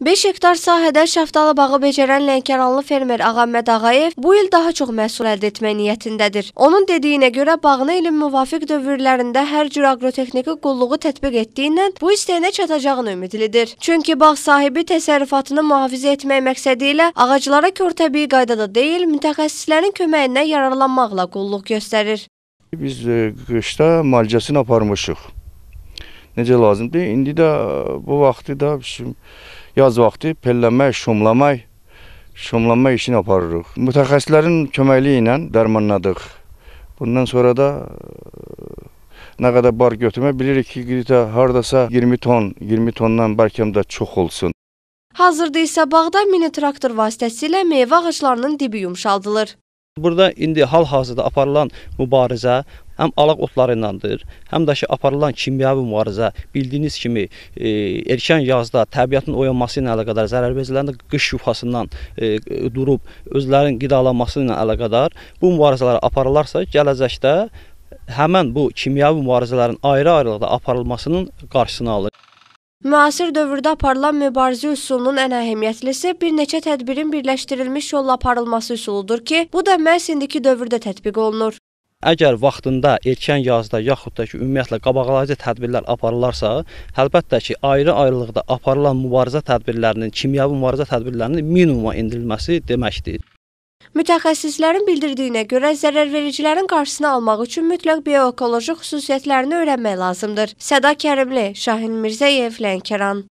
5 hektar sahədə şaftalı bağı becərən Lənkəranlı fermer Ağamməd Ağayev bu il daha çox məhsul əldə etmək niyyətindədir. Onun dediyinə görə bağına ilin müvafiq dövrlərində hər cür aqrotexniki qulluğu tətbiq etdiyindən bu istəyinə çatacağını ümidlidir. Çünki bağ sahibi təsərrüfatını mühafizə etmək məqsədi ilə ağaclara kör təbii qaydada deyil, mütəxəssislərin köməyindən yararlanmaqla qulluq göstərir. Biz e, qışda müalicəsini aparmışıq necə lazımdır. İndi də bu vaxtı da bizim yaz vaxtı pelləmək, şumlamaq, şumlanma işini aparırıq. Mütəxəssislərin köməkliyi ilə dərmanladıq. Bundan sonra da e, nə qədər bar götürmə bilirik ki, qritə hardasa 20 ton, 20 tondan bəlkə də çox olsun. Hazırda isə bağda mini traktor vasitəsilə meyvə ağaclarının dibi yumşaldılır. Burada indi hal-hazırda aparılan mübarizə həm alaq otları ilədir, həm də ki aparılan kimyəvi mübarizə bildiyiniz kimi e, erkən yazda təbiətin oyanması ilə əlaqədar zərərvericilərin də qış yufasından e, durub özlərinin qidalanması ilə əlaqədar bu mübarizələr aparılarsa gələcəkdə həmən bu kimyəvi mübarizələrin ayrı-ayrılıqda aparılmasının qarşısını alır. Müasir dövrdə aparılan mübarizə üsulunun ən əhəmiyyətlisi bir neçə tədbirin birləşdirilmiş yolla aparılması üsuludur ki, bu da məhz indiki dövrdə tətbiq olunur. Əgər vaxtında, erkən yazda yaxud da ki, ümumiyyətlə qabaqlayıcı tədbirlər aparılarsa, əlbəttə ki, ayrı-ayrılıqda aparılan mübarizə tədbirlərinin, kimyəvi mübarizə tədbirlərinin minimuma endirilməsi deməkdir. Mütəxəssislərin bildirdiyinə görə zərərvericilərin qarşısını almaq üçün mütləq bioekoloji xüsusiyyətlərini öyrənmək lazımdır. Səda Kərimli, Şahin Mirzəyev, Lənkəran.